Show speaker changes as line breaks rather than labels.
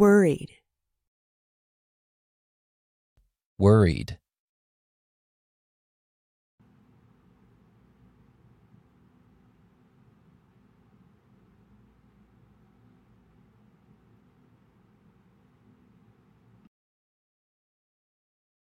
Worried.
Worried.